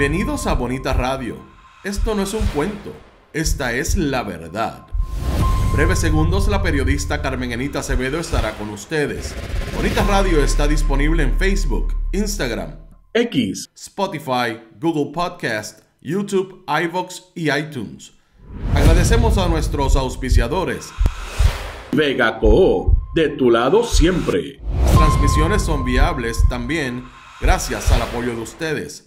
Bienvenidos a Bonita Radio. Esto no es un cuento, esta es la verdad. breves segundos, la periodista Carmen Enita Acevedo estará con ustedes. Bonita Radio está disponible en Facebook, Instagram, X, Spotify, Google Podcast, YouTube, iVox y iTunes. Agradecemos a nuestros auspiciadores. Vega Co, de tu lado siempre. Las transmisiones son viables también gracias al apoyo de ustedes.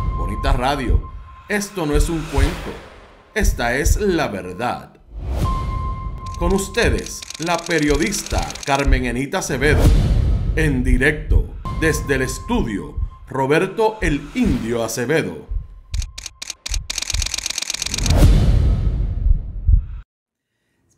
Radio. Esto no es un cuento, esta es la verdad. Con ustedes, la periodista Carmen Enita Acevedo, en directo desde el estudio Roberto el Indio Acevedo.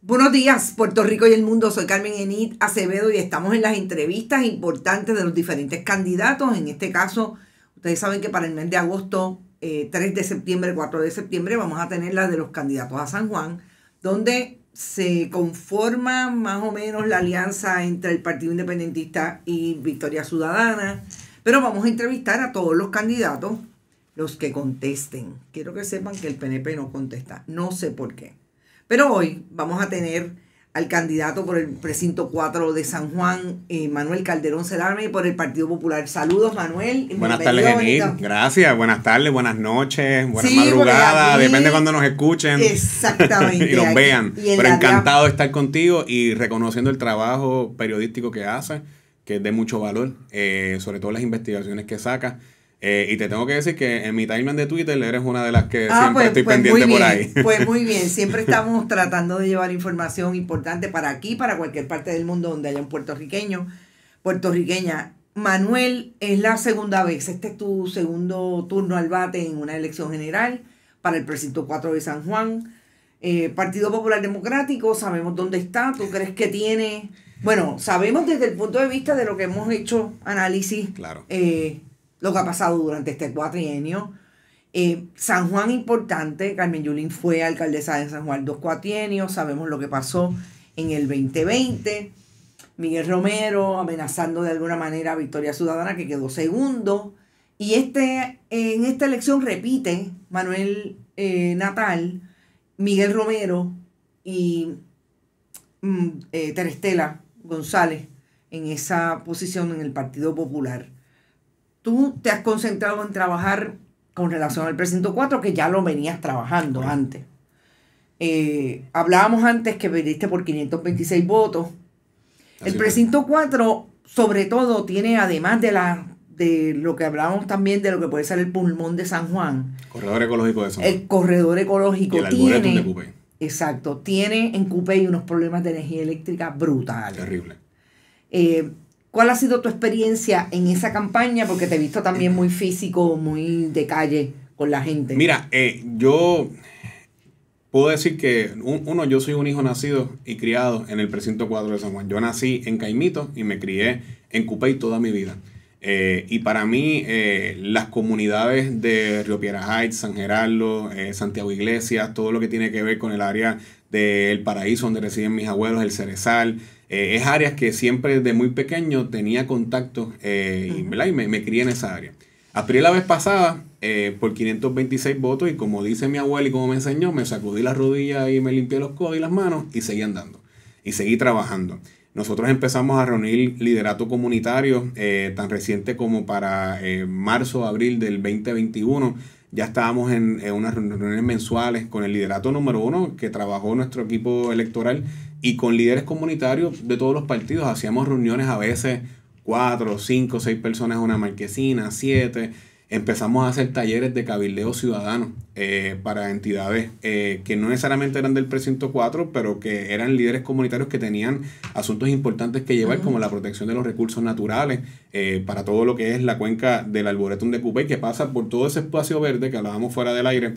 Buenos días, Puerto Rico y el mundo. Soy Carmen Enid Acevedo y estamos en las entrevistas importantes de los diferentes candidatos, en este caso Ustedes saben que para el mes de agosto, 3 eh, de septiembre, 4 de septiembre, vamos a tener la de los candidatos a San Juan, donde se conforma más o menos la alianza entre el Partido Independentista y Victoria Ciudadana, pero vamos a entrevistar a todos los candidatos, los que contesten. Quiero que sepan que el PNP no contesta, no sé por qué. Pero hoy vamos a tener al candidato por el precinto 4 de San Juan, eh, Manuel Calderón Cerame, por el Partido Popular. Saludos, Manuel. Buenas tardes, Gracias. Buenas tardes, buenas noches, buenas madrugadas. Depende de cuando nos escuchen. Exactamente. y nos vean. Pero encantado de estar contigo y reconociendo el trabajo periodístico que hace que es de mucho valor, eh, sobre todo las investigaciones que sacas. Eh, y te tengo que decir que en mi timeline de Twitter eres una de las que ah, siempre pues, estoy pues, pendiente por ahí. Pues muy bien, siempre estamos tratando de llevar información importante para aquí, para cualquier parte del mundo donde haya un puertorriqueño, puertorriqueña. Manuel, es la segunda vez, este es tu segundo turno al bate en una elección general para el precinto 4 de San Juan. Eh, Partido Popular Democrático, sabemos dónde está, tú crees que tiene... Bueno, sabemos desde el punto de vista de lo que hemos hecho análisis. Claro. Eh, lo que ha pasado durante este cuatrienio. Eh, San Juan importante, Carmen Yulín fue alcaldesa de San Juan dos cuatrienios, sabemos lo que pasó en el 2020. Miguel Romero amenazando de alguna manera a Victoria Ciudadana que quedó segundo. Y este, en esta elección repite Manuel eh, Natal, Miguel Romero y mm, eh, Terestela González en esa posición en el Partido Popular tú te has concentrado en trabajar con relación al precinto 4, que ya lo venías trabajando antes. Eh, hablábamos antes que viniste por 526 votos. el precinto 4, sobre todo, tiene, además de la de lo que hablábamos también de lo que puede ser el pulmón de San Juan. Corredor ecológico de San Juan. El corredor ecológico el tiene. De Exacto, tiene en Cupey unos problemas de energía eléctrica brutales. Terrible. Eh, ¿Cuál ha sido tu experiencia en esa campaña? Porque te he visto también muy físico, muy de calle con la gente. Mira, eh, yo puedo decir que, uno, yo soy un hijo nacido y criado en el precinto 4 de San Juan. Yo nací en Caimito y me crié en Cupey toda mi vida. Eh, y para mí, eh, las comunidades de Río Piedra Heights, San Gerardo, Santiago Iglesias, todo lo que tiene que ver con el área del paraíso donde residen mis abuelos, el Cerezal, eh, es áreas que siempre desde muy pequeño tenía contacto eh, y, me, crié en esa área. Aprí la vez pasada eh, por 526 votos y como dice mi abuelo y como me enseñó, me sacudí las rodillas y me limpié los codos y las manos y seguí andando y seguí trabajando. Nosotros empezamos a reunir liderato comunitario tan reciente como para marzo, abril del 2021. Ya estábamos en, en, unas reuniones mensuales con el liderato número uno que trabajó nuestro equipo electoral y con líderes comunitarios de todos los partidos. Hacíamos reuniones a veces, cuatro, cinco, seis personas una marquesina, siete. Empezamos a hacer talleres de cabildeo ciudadano eh, para entidades eh, que no necesariamente eran del precinto 4, pero que eran líderes comunitarios que tenían asuntos importantes que llevar, como la protección de los recursos naturales, eh, para todo lo que es la cuenca del Arboretum de Cupey, que pasa por todo ese espacio verde que hablábamos fuera del aire,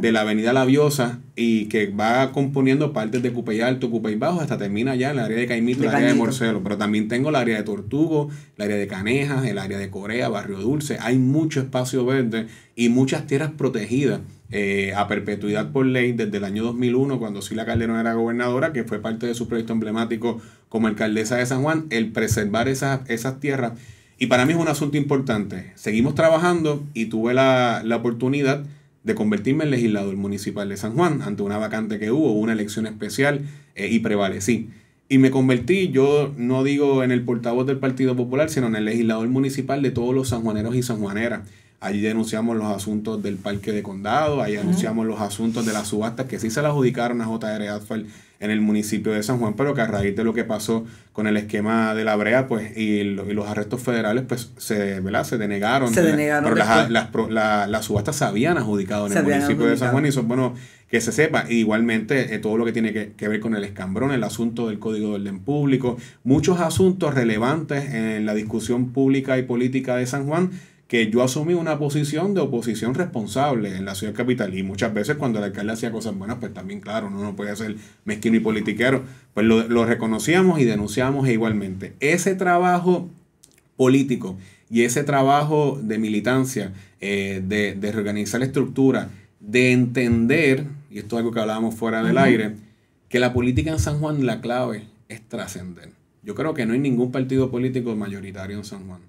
de la avenida Labiosa, y que va componiendo partes de Cupey Alto, Cupey Bajo, hasta termina ya en el área de Caimito, el área de Morcelo, pero también tengo el área de Tortugo, el área de Canejas, el área de Corea, Barrio Dulce, hay mucho espacio verde y muchas tierras protegidas eh, a perpetuidad por ley desde el año 2001, cuando Sila Calderón era gobernadora, que fue parte de su proyecto emblemático como alcaldesa de San Juan, el preservar esas, esas tierras. Y para mí es un asunto importante. Seguimos trabajando y tuve la, la oportunidad de convertirme en legislador municipal de San Juan ante una vacante que hubo, una elección especial eh, y prevalecí. Y me convertí, yo no digo en el portavoz del Partido Popular, sino en el legislador municipal de todos los sanjuaneros y sanjuaneras. Allí denunciamos los asuntos del parque de condado, ahí denunciamos los asuntos de las subastas que sí se la adjudicaron a J.R. Atfal en el municipio de San Juan, pero que a raíz de lo que pasó con el esquema de la brea pues, y, los arrestos federales pues, se, se denegaron. Se Pero las, las, subastas se habían adjudicado en el municipio de San Juan y eso es bueno que se sepa. igualmente eh, todo lo que tiene que, que, ver con el escambrón, el asunto del Código de Orden Público, muchos asuntos relevantes en la discusión pública y política de San Juan que yo asumí una posición de oposición responsable en la ciudad capital. Y muchas veces cuando el alcalde hacía cosas buenas, pues también, claro, uno no puede ser mezquino y politiquero. Pues lo, reconocíamos y denunciamos igualmente. Ese trabajo político y ese trabajo de militancia, eh, de, reorganizar la estructura, de entender, y esto es algo que hablábamos fuera del aire, que la política en San Juan la clave es trascender. Yo creo que no hay ningún partido político mayoritario en San Juan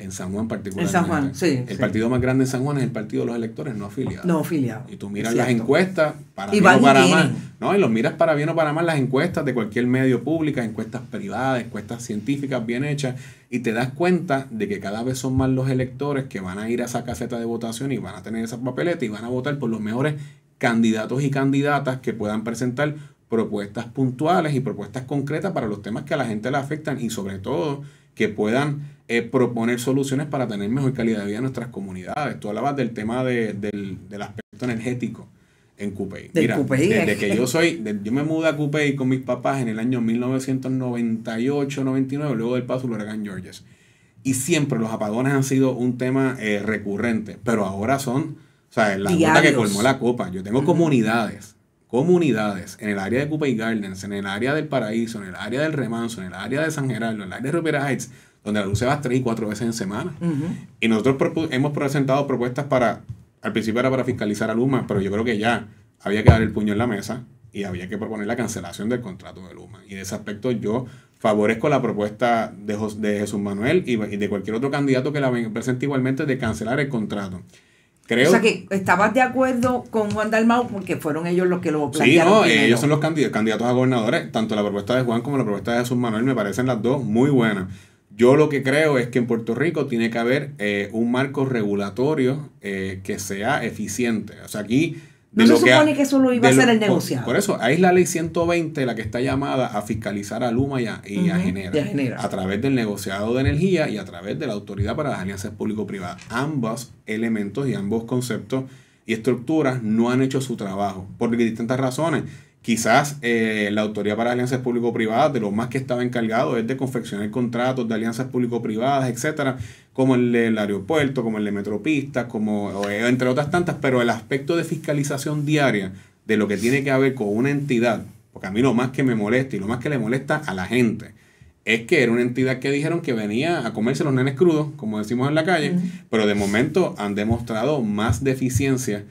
en San Juan particularmente. En San Juan, sí. El partido más grande en San Juan es el partido de los electores no afiliados. No afiliados. Y tú miras las encuestas, para bien o para mal. No, y los miras para bien o para mal las encuestas de cualquier medio público, encuestas privadas, encuestas científicas bien hechas, y te das cuenta de que cada vez son más los electores que van a ir a esa caseta de votación y van a tener esa papeleta y van a votar por los mejores candidatos y candidatas que puedan presentar propuestas puntuales y propuestas concretas para los temas que a la gente le afectan y sobre todo que puedan eh, proponer soluciones para tener mejor calidad de vida en nuestras comunidades. Tú hablabas del tema del, aspecto energético en Cupey. Mira, desde que yo soy, yo me mudé a Cupey con mis papás en el año 1998-99, luego del paso del Georges. Y siempre los apagones han sido un tema eh, recurrente, pero ahora son, o sea, la que colmó la copa. Yo tengo comunidades comunidades en el área de Cupay Gardens, en el área del Paraíso, en el área del Remanso, en el área de San Gerardo, en el área de Rupert Heights, donde la luz se va tres y cuatro veces en semana. Y nosotros hemos presentado propuestas para, al principio era para fiscalizar a Luma, pero yo creo que ya había que dar el puño en la mesa y había que proponer la cancelación del contrato de Luma. Y de ese aspecto yo favorezco la propuesta de, José, de Jesús Manuel y de cualquier otro candidato que la presente igualmente de cancelar el contrato. O sea que estabas de acuerdo con Juan Dalmau porque fueron ellos los que lo plantearon. Sí, no, eh, ellos son los candidatos a gobernadores. Tanto la propuesta de Juan como la propuesta de Jesús Manuel me parecen las dos muy buenas. Yo lo que creo es que en Puerto Rico tiene que haber eh, un marco regulatorio eh, que sea eficiente. O sea, aquí no se supone que, eso lo iba a hacer el negociado. Por, eso, ahí es la ley 120 la que está llamada a fiscalizar a Luma y a, y a Genera, a través del negociado de energía y a través de la autoridad para las alianzas público-privadas. Ambos elementos y ambos conceptos y estructuras no han hecho su trabajo por distintas razones. Quizás eh, la Autoridad para Alianzas Público-Privadas, de lo más que estaba encargado, es de confeccionar contratos de alianzas público-privadas, etcétera, como el del aeropuerto, como el de Metropistas, como, eh, entre otras tantas, pero el aspecto de fiscalización diaria de lo que tiene que haber con una entidad, porque a mí lo más que me molesta y lo más que le molesta a la gente es que era una entidad que dijeron que venía a comerse los nenes crudos, como decimos en la calle, pero de momento han demostrado más deficiencias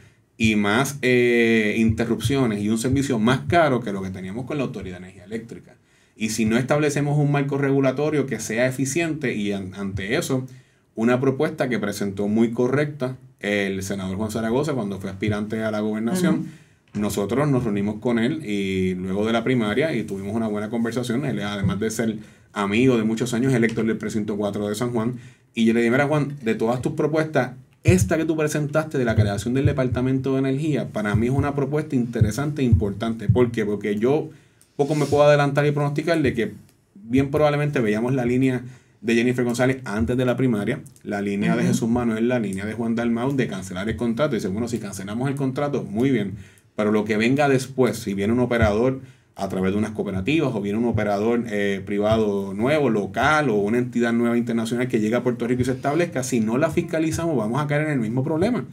y más eh, interrupciones y un servicio más caro que lo que teníamos con la Autoridad de Energía Eléctrica. Y si no establecemos un marco regulatorio que sea eficiente y ante eso, una propuesta que presentó muy correcta el senador Juan Zaragoza cuando fue aspirante a la gobernación, nosotros nos reunimos con él y luego de la primaria y tuvimos una buena conversación. Él, además de ser amigo de muchos años, elector del precinto 4 de San Juan. Y yo le dije, mira Juan, de todas tus propuestas, esta que tú presentaste de la creación del Departamento de Energía, para mí es una propuesta interesante e importante. ¿Por qué? Porque yo poco me puedo adelantar y pronosticar de que bien probablemente veíamos la línea de Jennifer González antes de la primaria, la línea de Jesús Manuel, la línea de Juan Dalmau de cancelar el contrato. Y dice, bueno, si cancelamos el contrato, muy bien, pero lo que venga después, si viene un operador a través de unas cooperativas o bien un operador eh, privado nuevo, local o una entidad nueva internacional que llega a Puerto Rico y se establezca, si no la fiscalizamos vamos a caer en el mismo problema.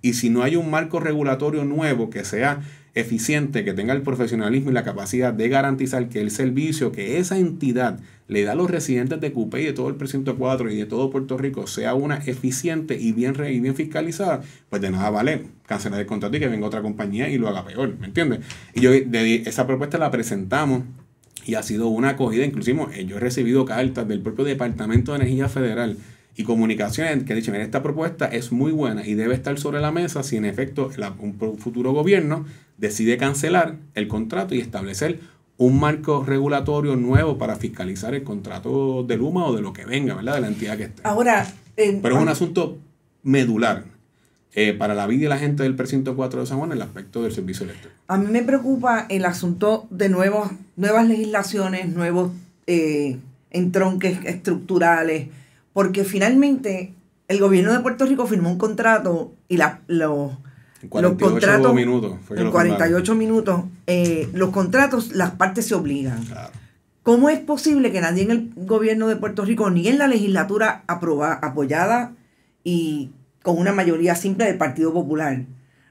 Y si no hay un marco regulatorio nuevo que sea eficiente, que tenga el profesionalismo y la capacidad de garantizar que el servicio que esa entidad le da a los residentes de CUPE y de todo el precinto 4 y de todo Puerto Rico sea una eficiente y bien, y fiscalizada, pues de nada vale cancelar el contrato y que venga otra compañía y lo haga peor, ¿me entiendes? Y yo esa propuesta la presentamos y ha sido una acogida, inclusive eh, yo he recibido cartas del propio Departamento de Energía Federal y comunicaciones que dicen, mira, esta propuesta es muy buena y debe estar sobre la mesa si en efecto un futuro gobierno decide cancelar el contrato y establecer un marco regulatorio nuevo para fiscalizar el contrato de Luma o de lo que venga, ¿verdad? De la entidad que esté. Ahora. Eh, Pero es un ah. asunto medular eh, para la vida y la gente del precinto 4 de San Juan en el aspecto del servicio eléctrico. A mí me preocupa el asunto de nuevos, nuevas legislaciones, nuevos eh, entronques estructurales, porque finalmente el gobierno de Puerto Rico firmó un contrato y la, los los contratos, en 48 minutos, eh, los contratos, las partes se obligan. ¿Cómo es posible que nadie en el gobierno de Puerto Rico ni en la legislatura apoyada y con una mayoría simple del Partido Popular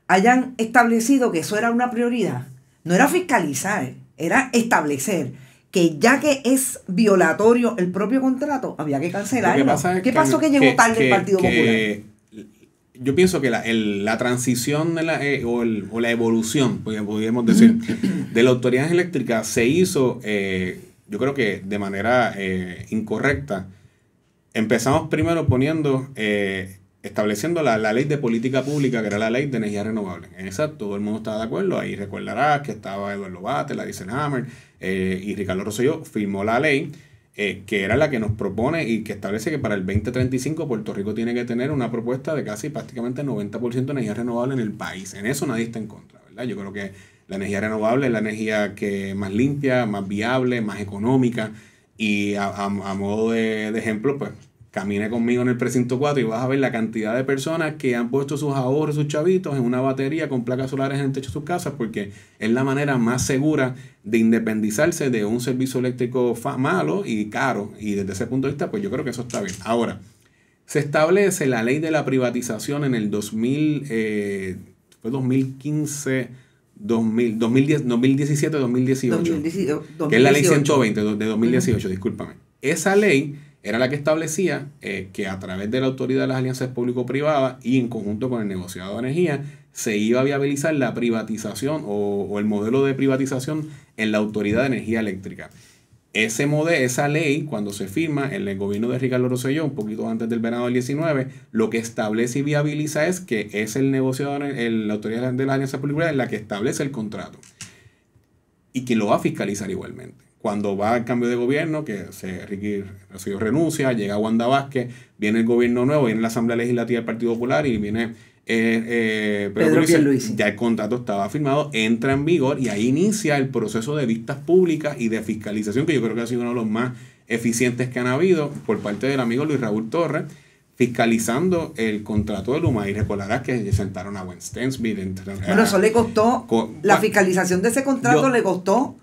hayan establecido que eso era una prioridad? No era fiscalizar, era establecer que ya que es violatorio el propio contrato, había que cancelarlo. ¿Qué pasó que, llegó tarde el Partido Popular? yo pienso que la, la transición de la, eh, o, la evolución, pues, podríamos decir, de la autoridad eléctrica se hizo, eh, yo creo que de manera eh, incorrecta. Empezamos primero poniendo, estableciendo la, ley de política pública, que era la ley de energía renovable. En esa todo el mundo estaba de acuerdo, ahí recordarás que estaba Eduardo Bate, la Hammer y Ricardo Rosselló firmó la ley eh, que era la que nos propone y que establece que para el 2035 Puerto Rico tiene que tener una propuesta de casi prácticamente 90% de energía renovable en el país. En eso nadie está en contra, ¿verdad? Yo creo que la energía renovable es la energía que más limpia, más viable, más económica y a, modo de ejemplo, pues camine conmigo en el precinto 4 y vas a ver la cantidad de personas que han puesto sus ahorros, sus chavitos en una batería con placas solares en el techo de sus casas porque es la manera más segura de independizarse de un servicio eléctrico malo y caro. Y desde ese punto de vista, pues yo creo que eso está bien. Ahora, se establece la ley de la privatización en el 2000, 2015. 2000, 2010, 2017, 2018, Que es la ley 120 de 2018, discúlpame. Esa ley era la que establecía eh, que a través de la Autoridad de las Alianzas Público-Privadas y en conjunto con el negociado de energía se iba a viabilizar la privatización o, el modelo de privatización en la Autoridad de Energía Eléctrica. Ese modelo, esa ley, cuando se firma en el gobierno de Ricardo Rosselló, un poquito antes del verano del 19, lo que establece y viabiliza es que es el negociador, el, la autoridad de las alianzas públicas la que establece el contrato y que lo va a fiscalizar igualmente cuando va el cambio de gobierno, que se, Ricky Rosselló renuncia, llega Wanda Vázquez, viene el gobierno nuevo, viene la Asamblea Legislativa del Partido Popular y viene eh, eh, Pedro, Ya el contrato estaba firmado, entra en vigor y ahí inicia el proceso de vistas públicas y de fiscalización, que yo creo que ha sido uno de los más eficientes que han habido por parte del amigo Luis Raúl Torres, fiscalizando el contrato de Luma. Y recordarás que sentaron a Gwen Stensby. Bueno, eso le costó, la fiscalización de ese contrato le costó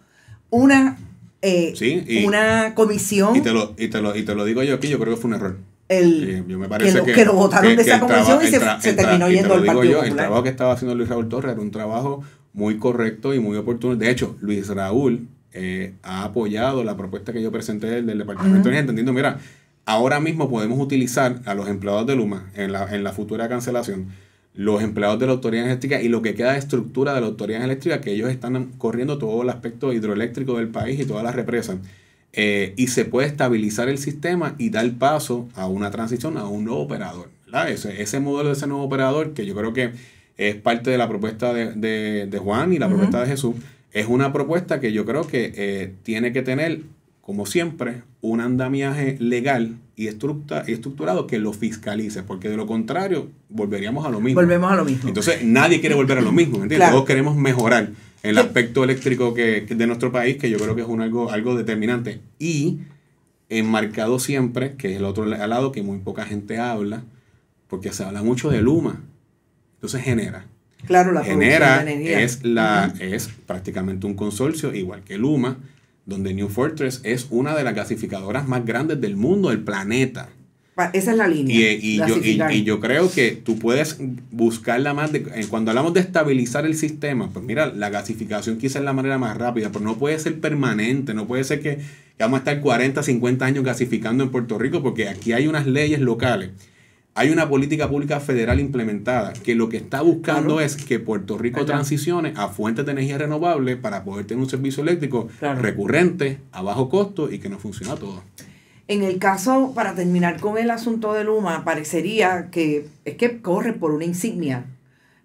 una eh, una comisión. Y te, lo, digo yo aquí, yo creo que fue un error. El, eh, yo me parece que, lo, que, votaron de esa comisión y se, terminó yendo al Partido El trabajo que estaba haciendo Luis Raúl Torres era un trabajo muy correcto y muy oportuno. De hecho, Luis Raúl eh, ha apoyado la propuesta que yo presenté del, Departamento entendiendo, mira, ahora mismo podemos utilizar a los empleados de Luma en la, en la futura cancelación los empleados de la autoridad eléctrica y lo que queda de estructura de la autoridad eléctrica, que ellos están corriendo todo el aspecto hidroeléctrico del país y todas las represas. Eh, y se puede estabilizar el sistema y dar paso a una transición a un nuevo operador. Ese, ese, modelo de ese nuevo operador, que yo creo que es parte de la propuesta de, Juan y la propuesta de Jesús, es una propuesta que yo creo que eh, tiene que tener, como siempre, un andamiaje legal y, y estructurado que lo fiscalice, porque de lo contrario volveríamos a lo mismo. Volvemos a lo mismo. Entonces nadie quiere volver a lo mismo, ¿entiendes? Todos queremos mejorar el aspecto eléctrico que, de nuestro país, que yo creo que es un algo, algo determinante. Y enmarcado siempre, que es el otro lado que muy poca gente habla, porque se habla mucho de Luma. Entonces genera. Claro, la genera es la es prácticamente un consorcio igual que Luma donde New Fortress es una de las gasificadoras más grandes del mundo, del planeta. Esa es la línea. Y, eh, y, yo, creo que tú puedes buscarla más. Eh, cuando hablamos de estabilizar el sistema, pues mira, la gasificación quizás es la manera más rápida, pero no puede ser permanente. No puede ser que, que vamos a estar 40, 50 años gasificando en Puerto Rico, porque aquí hay unas leyes locales hay una política pública federal implementada que lo que está buscando es que Puerto Rico transicione a fuentes de energía renovable para poder tener un servicio eléctrico recurrente, a bajo costo y que no funciona todo. En el caso, para terminar con el asunto de Luma, parecería que es que corre por una insignia.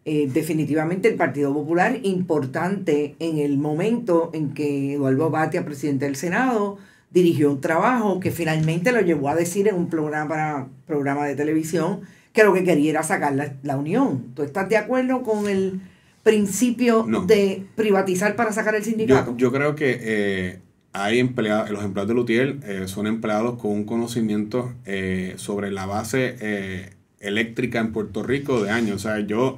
Eh, definitivamente el Partido Popular importante en el momento en que Eduardo a presidente del Senado, dirigió un trabajo que finalmente lo llevó a decir en un programa, para programa de televisión que lo que quería era sacar la, unión. ¿Tú estás de acuerdo con el principio de privatizar para sacar el sindicato? Yo, creo que eh, hay empleados, los empleados de Lutiel eh, son empleados con un conocimiento eh, sobre la base eléctrica en Puerto Rico de años. O sea, yo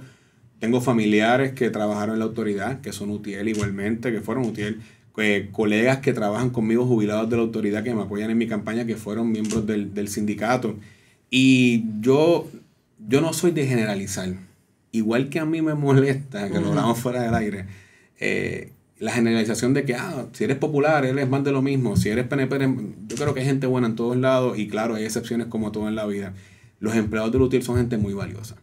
tengo familiares que trabajaron en la autoridad, que son Utiel igualmente, que fueron Utiel eh, colegas que trabajan conmigo, jubilados de la autoridad que me apoyan en mi campaña, que fueron miembros del, del sindicato. Y yo, yo no soy de generalizar. Igual que a mí me molesta, que lo hablamos fuera del aire, eh, la generalización de que, ah, si eres popular, eres más de lo mismo, si eres PNP, yo creo que hay gente buena en todos lados y claro, hay excepciones como todo en la vida. Los empleados del útil son gente muy valiosa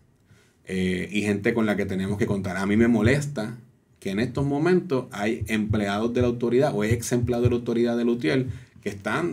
eh, y gente con la que tenemos que contar. A mí me molesta que en estos momentos hay empleados de la autoridad o ex empleados de la autoridad de Lutiel que están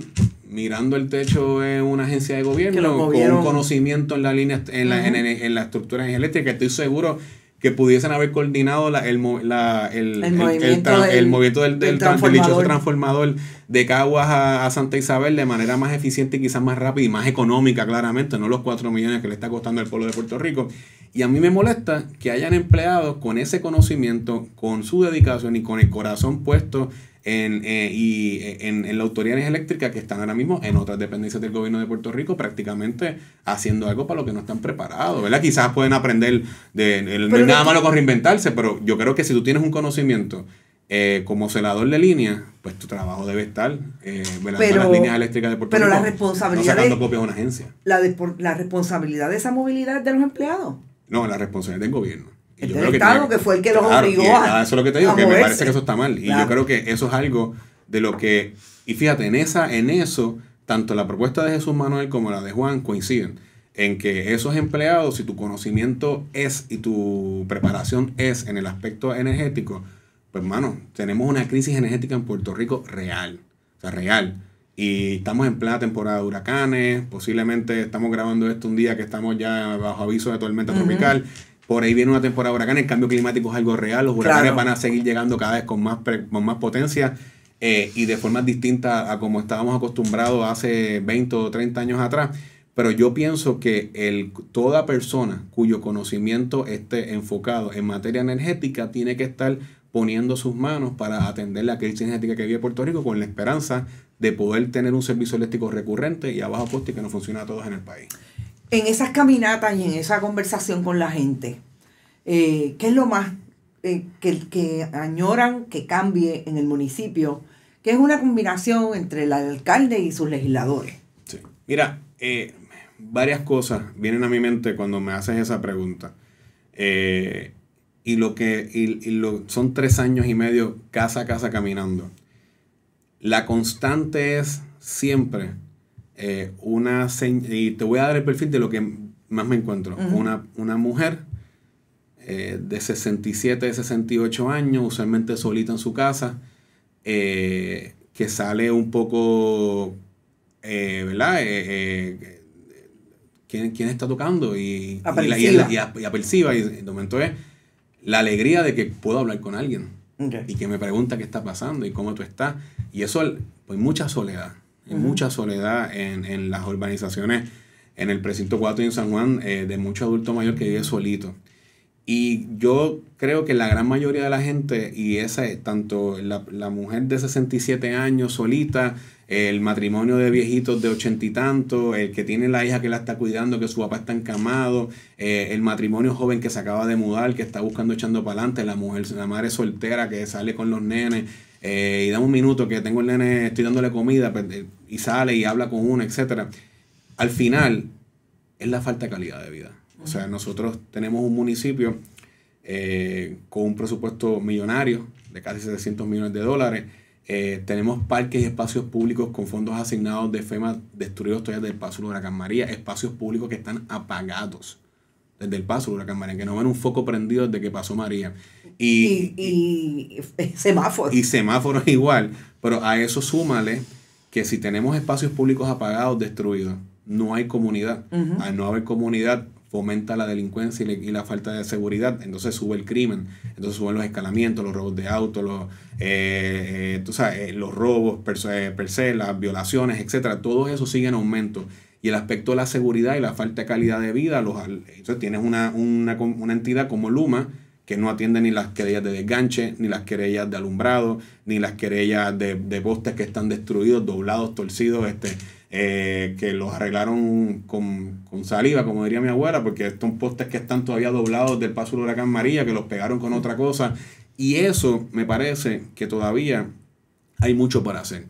mirando el techo en una agencia de gobierno con un conocimiento en la línea en la, en, estructura eléctrica que estoy seguro que pudiesen haber coordinado el, movimiento, del, transformador. de Caguas a, a, Santa Isabel de manera más eficiente y quizás más rápida y más económica, claramente, no los cuatro millones que le está costando al pueblo de Puerto Rico. Y a mí me molesta que hayan empleado con ese conocimiento, con su dedicación y con el corazón puesto en, eh, y eh, en, en, la Autoridad que están ahora mismo en otras dependencias del gobierno de Puerto Rico prácticamente haciendo algo para lo que no están preparados, ¿verdad? Quizás pueden aprender, de, no nada malo con reinventarse, pero yo creo que si tú tienes un conocimiento eh, como celador de líneas, pues tu trabajo debe estar eh, las líneas eléctricas de Puerto Rico. Pero la responsabilidad... sacando copias a una agencia. La, la responsabilidad de esa movilidad de los empleados. No, la responsabilidad del gobierno. Y yo que, fue el que los obligó a, ah, Eso es lo que te digo, que me parece que eso está mal. Y yo creo que eso es algo de lo que. Y fíjate, en, esa, en eso, tanto la propuesta de Jesús Manuel como la de Juan coinciden. En que esos empleados, si tu conocimiento es y tu preparación es en el aspecto energético, pues, mano, tenemos una crisis energética en Puerto Rico real. O sea, real. Y estamos en plena temporada de huracanes. Posiblemente estamos grabando esto un día que estamos ya bajo aviso de tormenta tropical por ahí viene una temporada de huracán, el cambio climático es algo real, los huracanes van a seguir llegando cada vez con más, con más potencia eh, y de forma distinta a como estábamos acostumbrados hace 20 o 30 años atrás. Pero yo pienso que el, toda persona cuyo conocimiento esté enfocado en materia energética tiene que estar poniendo sus manos para atender la crisis energética que vive Puerto Rico con la esperanza de poder tener un servicio eléctrico recurrente y a bajo coste que nos funcione a todos en el país en esas caminatas y en esa conversación con la gente, eh, ¿qué es lo más eh, que, que, añoran que cambie en el municipio? Que es una combinación entre el alcalde y sus legisladores. Mira, eh, varias cosas vienen a mi mente cuando me haces esa pregunta. y lo que lo, son tres años y medio casa a casa caminando. La constante es siempre eh, una y te voy a dar el perfil de lo que más me encuentro. una, una, mujer eh, de 67, 68 años, usualmente solita en su casa, eh, que sale un poco, eh, ¿verdad? ¿quién, ¿quién, está tocando? Y, aperciba. Y, la, y, momento es la alegría de que puedo hablar con alguien. Y que me pregunta qué está pasando y cómo tú estás. Y eso, pues mucha soledad mucha soledad en, las urbanizaciones, en el precinto 4 y en San Juan, eh, de mucho adulto mayor que vive solito. Y yo creo que la gran mayoría de la gente, y esa es tanto la, mujer de 67 años solita, el matrimonio de viejitos de ochenta y tanto, el que tiene la hija que la está cuidando, que su papá está encamado, eh, el matrimonio joven que se acaba de mudar, que está buscando echando para adelante, la mujer, la madre soltera que sale con los nenes. Eh, y dame un minuto que tengo el nene, estoy dándole comida, pues, y sale y habla con uno, etcétera. Al final, es la falta de calidad de vida. O sea, nosotros tenemos un municipio eh, con un presupuesto millonario de casi 700 millones de dólares. Eh, tenemos parques y espacios públicos con fondos asignados de FEMA destruidos todavía del paso del huracán María, espacios públicos que están apagados desde el paso de la María, que no ven un foco prendido desde que pasó María. Y, y, semáforos. Y semáforos igual, pero a eso súmale que si tenemos espacios públicos apagados, destruidos, no hay comunidad. Al no haber comunidad, fomenta la delincuencia y, la falta de seguridad, entonces sube el crimen, entonces suben los escalamientos, los robos de autos, los, eh, eh, eh, los robos per, se, las violaciones, etcétera, todo eso sigue en aumento y el aspecto de la seguridad y la falta de calidad de vida. Los, entonces tienes una, entidad como Luma que no atiende ni las querellas de desganche, ni las querellas de alumbrado, ni las querellas de, postes que están destruidos, doblados, torcidos, este, eh, que los arreglaron con, saliva, como diría mi abuela, porque estos postes que están todavía doblados del paso del huracán María, que los pegaron con otra cosa. Y eso me parece que todavía hay mucho para hacer.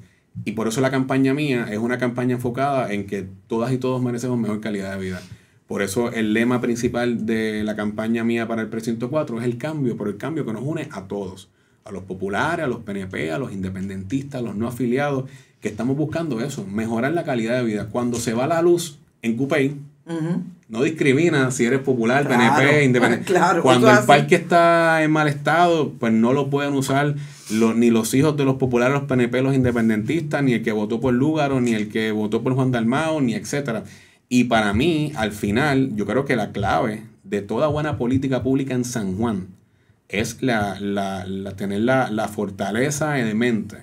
Y por eso la campaña mía es una campaña enfocada en que todas y todos merecemos mejor calidad de vida. Por eso el lema principal de la campaña mía para el Precinto 4 es el cambio, por el cambio que nos une a todos, a los populares, a los PNP, a los independentistas, a los no afiliados, que estamos buscando eso, mejorar la calidad de vida. Cuando se va la luz en Coupé, no discrimina si eres popular, PNP, independiente. Cuando el parque está en mal estado, pues no lo pueden usar ni los hijos de los populares, los PNP, los independentistas, ni el que votó por Lúgaro, ni el que votó por Juan Dalmao, ni etcétera. Y para mí, al final, yo creo que la clave de toda buena política pública en San Juan es la, tener la, fortaleza de mente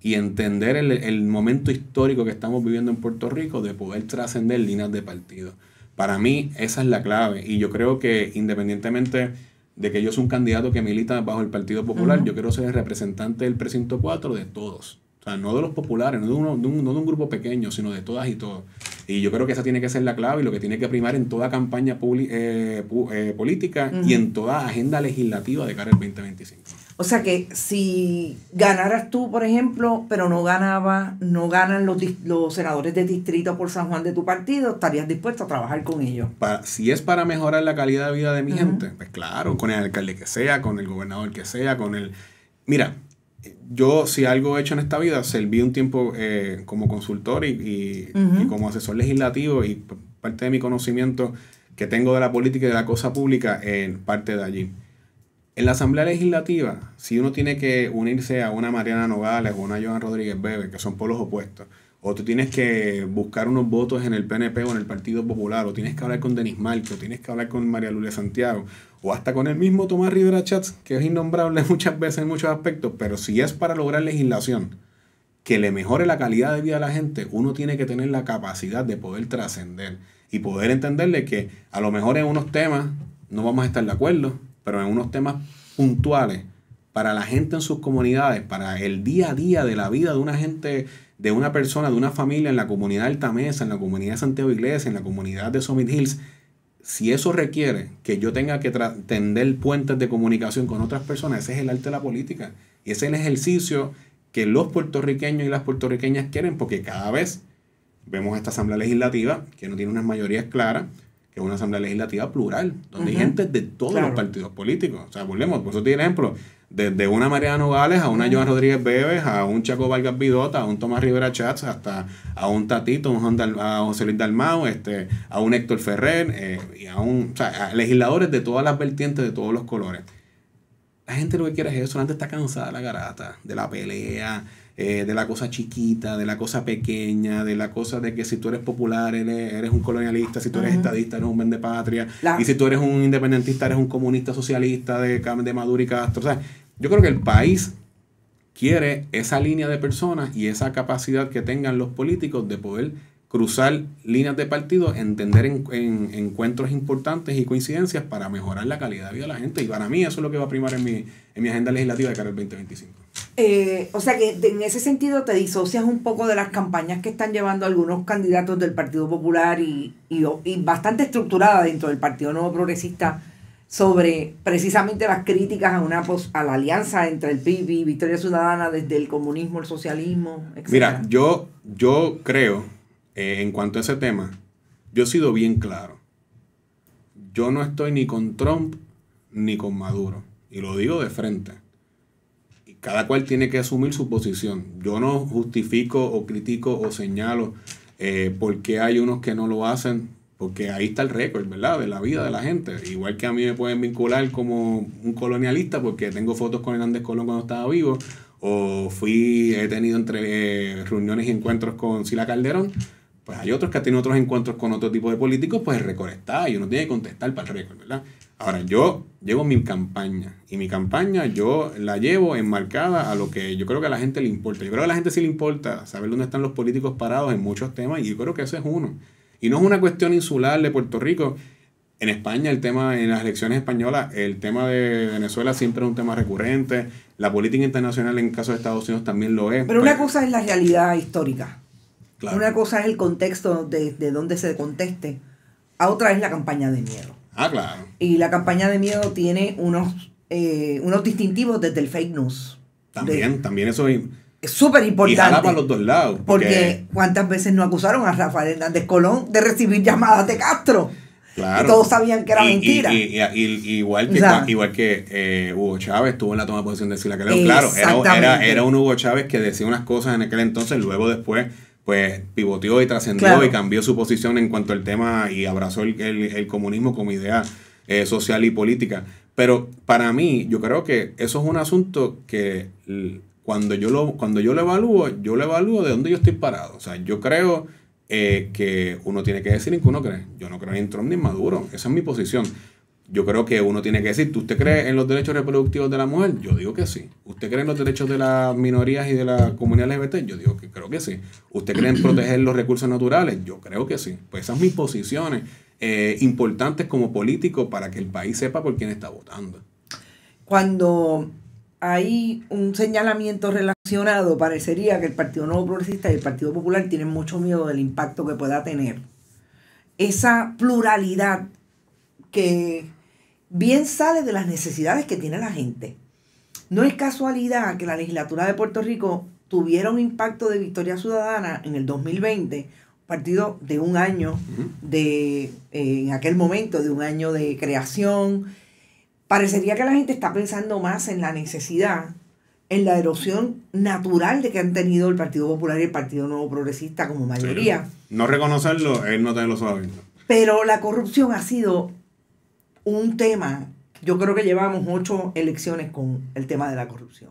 y entender el, el, momento histórico que estamos viviendo en Puerto Rico de poder trascender líneas de partido. Para mí, esa es la clave. Y yo creo que independientemente de que yo soy un candidato que milita bajo el Partido Popular, yo quiero ser el representante del precinto 4 de todos. O sea, no de los populares, no de, un, no de un grupo pequeño, sino de todas y todos. Y yo creo que esa tiene que ser la clave y lo que tiene que primar en toda campaña eh, eh, política y en toda agenda legislativa de cara al 2025. O sea que si ganaras tú, por ejemplo, pero no ganaba, no ganan los, los senadores de distrito por San Juan de tu partido, estarías dispuesto a trabajar con ellos. si es para mejorar la calidad de vida de mi gente, pues claro, con el alcalde que sea, con el gobernador que sea, con el... Mira, yo si algo he hecho en esta vida, serví un tiempo eh, como consultor y, como asesor legislativo y pues, parte de mi conocimiento que tengo de la política y de la cosa pública en parte de allí. En la Asamblea Legislativa, si uno tiene que unirse a una Mariana Nogales o una Joan Rodríguez Bebe, que son polos opuestos, o tú tienes que buscar unos votos en el PNP o en el Partido Popular, o tienes que hablar con Denis malco o tienes que hablar con María Lulia Santiago, o hasta con el mismo Tomás Rivera Chats, que es innombrable muchas veces en muchos aspectos, pero si es para lograr legislación que le mejore la calidad de vida a la gente, uno tiene que tener la capacidad de poder trascender y poder entenderle que a lo mejor en unos temas no vamos a estar de acuerdo, pero en unos temas puntuales para la gente en sus comunidades, para el día a día de la vida de una gente, de una persona, de una familia en la comunidad de Altamesa, en la comunidad de Santiago Iglesias, en la comunidad de Summit Hills, si eso requiere que yo tenga que tender puentes de comunicación con otras personas, ese es el arte de la política. Y ese es el ejercicio que los puertorriqueños y las puertorriqueñas quieren, porque cada vez vemos esta Asamblea Legislativa que no tiene unas mayorías claras, que es una asamblea legislativa plural, donde hay gente de todos los partidos políticos. O sea, volvemos, por eso tiene ejemplo, desde una Mariana Nogales a una Joan Rodríguez Bebes, a un Chaco Vargas Vidota, a un Tomás Rivera Chats, hasta a un Tatito, a José Luis Dalmao, este, a un Héctor Ferrer, eh, y a un, a legisladores de todas las vertientes, de todos los colores. La gente lo que quiere es eso, la gente está cansada de la garata, de la pelea, eh, de la cosa chiquita, de la cosa pequeña, de la cosa de que si tú eres popular eres, un colonialista, si tú eres estadista eres un de patria, y si tú eres un independentista eres un comunista socialista de, de Maduro y Castro. O sea, yo creo que el país quiere esa línea de personas y esa capacidad que tengan los políticos de poder cruzar líneas de partido, entender en, encuentros importantes y coincidencias para mejorar la calidad de vida de la gente. Y para mí eso es lo que va a primar en mi, en mi agenda legislativa de cara al 2025. Eh, o sea que en ese sentido te disocias un poco de las campañas que están llevando algunos candidatos del Partido Popular y, bastante estructurada dentro del Partido Nuevo Progresista sobre precisamente las críticas a una a la alianza entre el PIB y Victoria Ciudadana desde el comunismo, el socialismo, Mira, yo, yo creo, eh, en cuanto a ese tema, yo he sido bien claro. Yo no estoy ni con Trump ni con Maduro. Y lo digo de frente cada cual tiene que asumir su posición. Yo no justifico o critico o señalo eh, por qué hay unos que no lo hacen, porque ahí está el récord, ¿verdad? De la vida de la gente. Igual que a mí me pueden vincular como un colonialista porque tengo fotos con el Hernández Colón cuando estaba vivo, o fui, he tenido entre eh, reuniones y encuentros con Sila Calderón. Pues hay otros que tienen tenido otros encuentros con otro tipo de políticos, pues el récord está y uno tiene que contestar para el récord, ¿verdad? Ahora, yo llevo mi campaña y mi campaña yo la llevo enmarcada a lo que yo creo que a la gente le importa. Yo creo que a la gente sí le importa saber dónde están los políticos parados en muchos temas y yo creo que ese es uno. Y no es una cuestión insular de Puerto Rico. En España el tema, en las elecciones españolas, el tema de Venezuela siempre es un tema recurrente. La política internacional en caso de Estados Unidos también lo es. Pero una pues cosa es la realidad histórica. Una cosa es el contexto de, de donde se conteste. A otra es la campaña de miedo. Ah, claro. Y la campaña de miedo tiene unos, eh, unos distintivos desde el fake news. También, también eso es... Súper importante. para los dos lados. Porque, cuántas veces no acusaron a Rafael Hernández Colón de recibir llamadas de Castro. Claro. Y todos sabían que era mentira. Y, igual que, que eh, Hugo Chávez estuvo en la toma de posición de Sila Claro, era, era, era un Hugo Chávez que decía unas cosas en aquel entonces, luego después pues pivoteó y trascendió y cambió su posición en cuanto al tema y abrazó el, comunismo como idea eh, social y política. Pero para mí, yo creo que eso es un asunto que cuando yo lo, cuando yo lo evalúo, yo lo evalúo de dónde yo estoy parado. O sea, yo creo eh, que uno tiene que decir en qué uno cree. Yo no creo ni en Trump ni en Maduro. Esa es mi posición yo creo que uno tiene que decir, usted cree en los derechos reproductivos de la mujer? Yo digo que sí. ¿Usted cree en los derechos de las minorías y de la comunidad LGBT? Yo digo que creo que sí. ¿Usted cree en proteger los recursos naturales? Yo creo que sí. Pues esas son mis posiciones eh, importantes como político para que el país sepa por quién está votando. Cuando hay un señalamiento relacionado, parecería que el Partido Nuevo Progresista y el Partido Popular tienen mucho miedo del impacto que pueda tener. Esa pluralidad que bien sale de las necesidades que tiene la gente. No es casualidad que la legislatura de Puerto Rico tuviera un impacto de Victoria Ciudadana en el 2020, partido de un año, de, eh, en aquel momento, de un año de creación. Parecería que la gente está pensando más en la necesidad, en la erosión natural de que han tenido el Partido Popular y el Partido Nuevo Progresista como mayoría. no reconocerlo es no tenerlo suave. Pero la corrupción ha sido un tema, yo creo que llevamos ocho elecciones con el tema de la corrupción.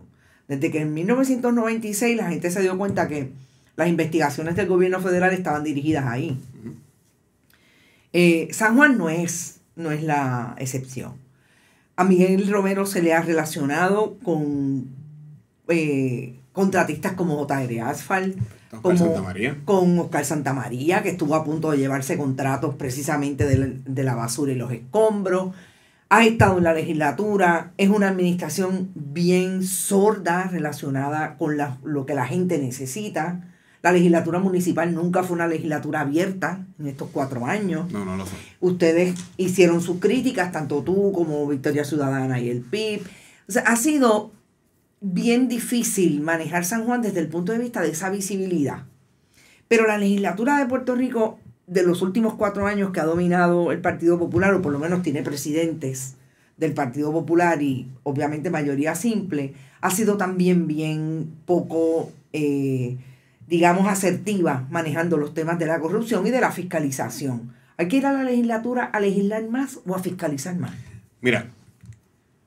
Desde que en 1996 la gente se dio cuenta que las investigaciones del gobierno federal estaban dirigidas ahí. Eh, San Juan no es, no es la excepción. A Miguel Romero se le ha relacionado con eh, contratistas como J.R. Asphalt, como, con Oscar Santamaría, que estuvo a punto de llevarse contratos precisamente de la, basura y los escombros. Ha estado en la legislatura, es una administración bien sorda relacionada con lo que la gente necesita. La legislatura municipal nunca fue una legislatura abierta en estos cuatro años. No, no lo fue. Ustedes hicieron sus críticas, tanto tú como Victoria Ciudadana y el PIB. O sea, ha sido bien difícil manejar San Juan desde el punto de vista de esa visibilidad. Pero la legislatura de Puerto Rico de los últimos cuatro años que ha dominado el Partido Popular, o por lo menos tiene presidentes del Partido Popular y obviamente mayoría simple, ha sido también bien poco, eh, digamos, asertiva manejando los temas de la corrupción y de la fiscalización. ¿Hay que ir a la legislatura a legislar más o a fiscalizar más? Mira,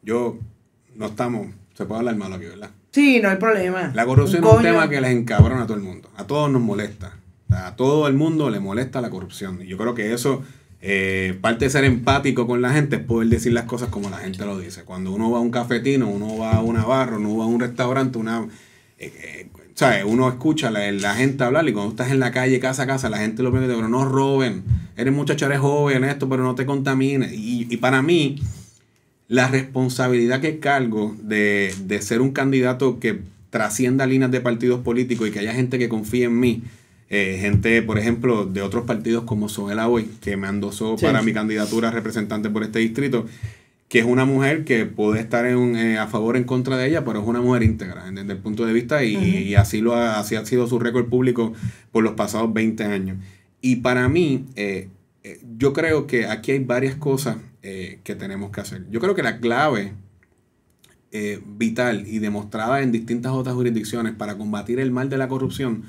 yo no estamos se puede hablar malo aquí, ¿verdad? Sí, no hay problema. La corrupción es un tema que les encabrona a todo el mundo. A todos nos molesta. A todo el mundo le molesta la corrupción. Y yo creo que eso, eh, parte de ser empático con la gente es poder decir las cosas como la gente lo dice. Cuando uno va a un cafetino, uno va a una barra, uno va a un restaurante, una... Eh, eh, uno escucha a la, gente hablar y cuando estás en la calle, casa a casa, la gente lo ve pero no roben, eres muchacho, eres joven, esto, pero no te contamines. Y, y para mí, la responsabilidad que cargo de, ser un candidato que trascienda líneas de partidos políticos y que haya gente que confíe en mí, eh, gente, por ejemplo, de otros partidos como el Hoy, que me endosó para mi candidatura a representante por este distrito, que es una mujer que puede estar eh, a favor o en contra de ella, pero es una mujer íntegra desde el punto de vista y, así, lo ha, así ha sido su récord público por los pasados 20 años. Y para mí, eh, yo creo que aquí hay varias cosas eh, que tenemos que hacer. Yo creo que la clave eh, vital y demostrada en distintas otras jurisdicciones para combatir el mal de la corrupción,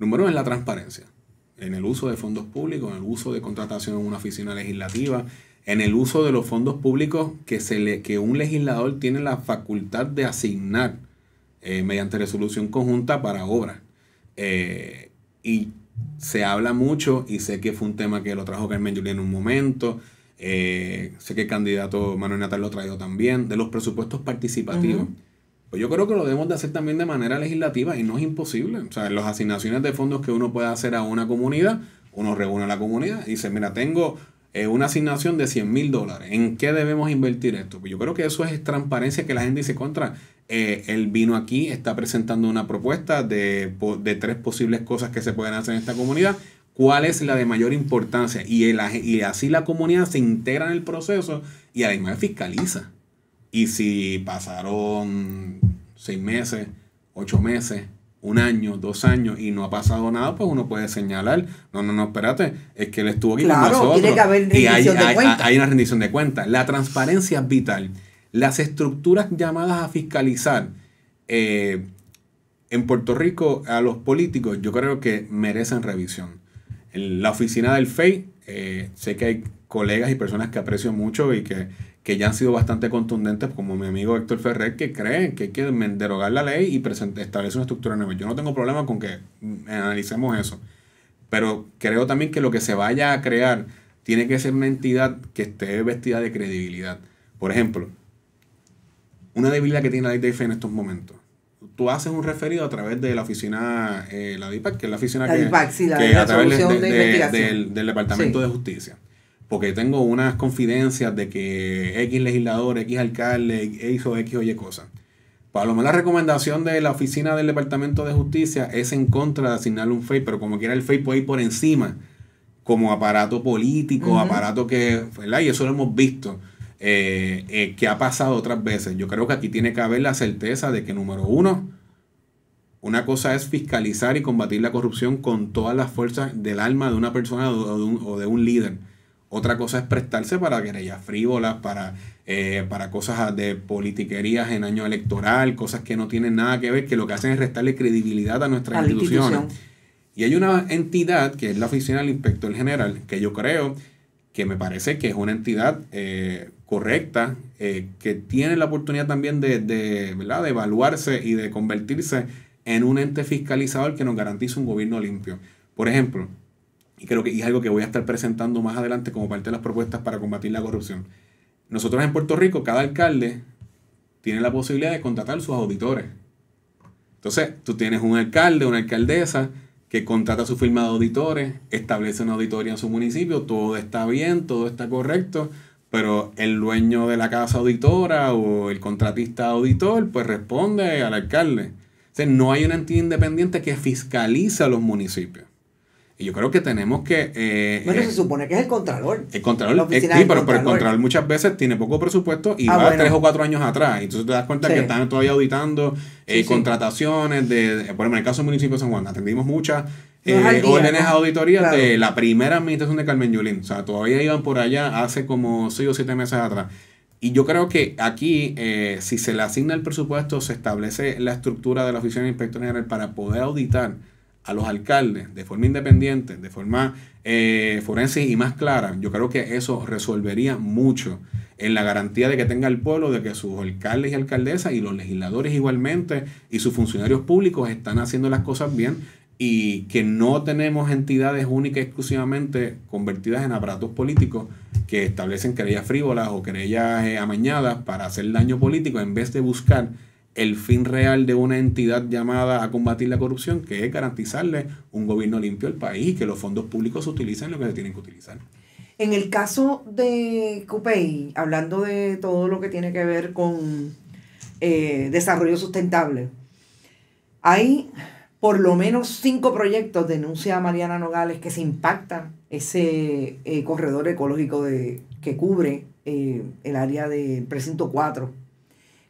número uno es la transparencia, en el uso de fondos públicos, en el uso de contratación en una oficina legislativa, en el uso de los fondos públicos que, se que un legislador tiene la facultad de asignar eh, mediante resolución conjunta para obras. y se habla mucho, y sé que fue un tema que lo trajo Carmen Julián en un momento, eh, sé que el candidato Manuel Natal lo ha traído también, de los presupuestos participativos. Pues yo creo que lo debemos de hacer también de manera legislativa y no es imposible. O sea, las asignaciones de fondos que uno puede hacer a una comunidad, uno reúne a la comunidad y dice, mira, tengo eh, una asignación de 100 mil dólares, ¿en qué debemos invertir esto? Pues yo creo que eso es transparencia que la gente dice contra. Eh, él vino aquí, está presentando una propuesta de, de tres posibles cosas que se pueden hacer en esta comunidad cuál es la de mayor importancia. Y, el, y así la comunidad se integra en el proceso y además fiscaliza. Y si pasaron seis meses, ocho meses, un año, dos años y no ha pasado nada, pues uno puede señalar, no, no, no, espérate, es que él estuvo aquí claro, con nosotros. Tiene que haber y hay, una rendición de cuentas. La transparencia es vital. Las estructuras llamadas a fiscalizar eh, en Puerto Rico a los políticos yo creo que merecen revisión en la oficina del FEI, eh, sé que hay colegas y personas que aprecio mucho y que, ya han sido bastante contundentes, como mi amigo Héctor Ferrer, que creen que hay que derogar la ley y establecer una estructura nueva. Yo no tengo problema con que analicemos eso, pero creo también que lo que se vaya a crear tiene que ser una entidad que esté vestida de credibilidad. Por ejemplo, una debilidad que tiene la ley de en estos momentos tú haces un referido a través de la oficina, eh, la DIPAC, que es la oficina la que, la a través de, del, Departamento de Justicia. Porque tengo unas confidencias de que X legislador, X alcalde hizo X o cosa cosas. Para lo menos la recomendación de la oficina del Departamento de Justicia es en contra de asignarle un FEI, pero como quiera el FEI puede ir por encima como aparato político, aparato que, ¿verdad? Y eso lo hemos visto. Eh, eh, que ha pasado otras veces. Yo creo que aquí tiene que haber la certeza de que, número uno, una cosa es fiscalizar y combatir la corrupción con todas las fuerzas del alma de una persona o de un, líder. Otra cosa es prestarse para querellas frívolas, para, eh, para cosas de politiquerías en año electoral, cosas que no tienen nada que ver, que lo que hacen es restarle credibilidad a nuestras instituciones. Y hay una entidad que es la Oficina del Inspector General, que yo creo que me parece que es una entidad eh, correcta, eh, que tiene la oportunidad también de, de evaluarse y de convertirse en un ente fiscalizador que nos garantice un gobierno limpio. Por ejemplo, y creo que es algo que voy a estar presentando más adelante como parte de las propuestas para combatir la corrupción. Nosotros en Puerto Rico, cada alcalde tiene la posibilidad de contratar sus auditores. Entonces, tú tienes un alcalde, una alcaldesa, que contrata a su firma de auditores, establece una auditoría en su municipio, todo está bien, todo está correcto, pero el dueño de la casa auditora o el contratista auditor pues responde al alcalde. O no hay una entidad independiente que fiscaliza a los municipios. Y yo creo que tenemos que... Eh, bueno, eh, se supone que es el Contralor. El Contralor, eh, sí, pero, el Contralor muchas veces tiene poco presupuesto y ah, va tres o cuatro años atrás. Entonces te das cuenta que están todavía auditando contrataciones de, Por ejemplo, en el caso del municipio de San Juan, atendimos muchas órdenes auditorías de la primera administración de Carmen Yulín. O sea, todavía iban por allá hace como seis o siete meses atrás. Y yo creo que aquí, si se le asigna el presupuesto, se establece la estructura de la Oficina de Inspector General para poder auditar a los alcaldes de forma independiente, de forma eh, forense y más clara, yo creo que eso resolvería mucho en la garantía de que tenga el pueblo, de que sus alcaldes y alcaldesas y los legisladores igualmente y sus funcionarios públicos están haciendo las cosas bien y que no tenemos entidades únicas y exclusivamente convertidas en aparatos políticos que establecen querellas frívolas o querellas eh, amañadas para hacer daño político en vez de buscar el fin real de una entidad llamada a combatir la corrupción, que es garantizarle un gobierno limpio al país y que los fondos públicos se utilicen lo que se tienen que utilizar. En el caso de CUPEI, hablando de todo lo que tiene que ver con eh, desarrollo sustentable, hay por lo menos cinco proyectos, denuncia Mariana Nogales, que se impacta ese eh, corredor ecológico de, que cubre eh, el área del precinto 4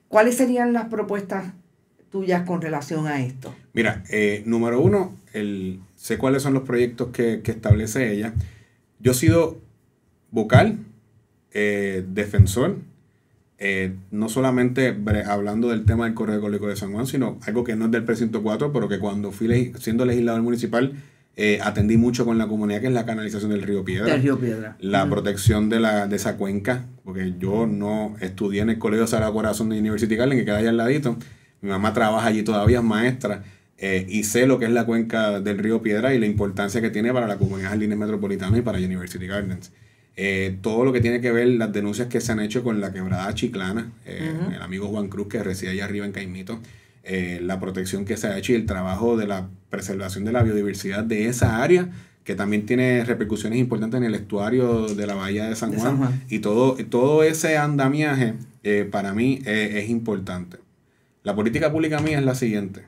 ¿Cuáles serían las propuestas tuyas con relación a esto? Mira, eh, número uno, el, sé cuáles son los proyectos que, establece ella. Yo he sido vocal, eh, defensor, eh, no solamente hablando del tema del Correo Ecológico de San Juan, sino algo que no es del precinto 4, pero que cuando fui siendo legislador municipal eh, atendí mucho con la comunidad, que es la canalización del río Piedra. Piedra. La protección de, la, de esa cuenca, porque yo no estudié en el Colegio Sagrado Corazón de University Gardens, que queda allá al ladito. Mi mamá trabaja allí todavía, es maestra, eh, y sé lo que es la cuenca del río Piedra y la importancia que tiene para la comunidad de Línea metropolitana y para University Gardens. Eh, todo lo que tiene que ver las denuncias que se han hecho con la quebrada chiclana, el amigo Juan Cruz que reside allá arriba en Caimito. Eh, la protección que se ha hecho y el trabajo de la preservación de la biodiversidad de esa área, que también tiene repercusiones importantes en el estuario de la bahía de San Juan. Y todo, todo ese andamiaje eh, para mí eh, es importante. La política pública mía es la siguiente.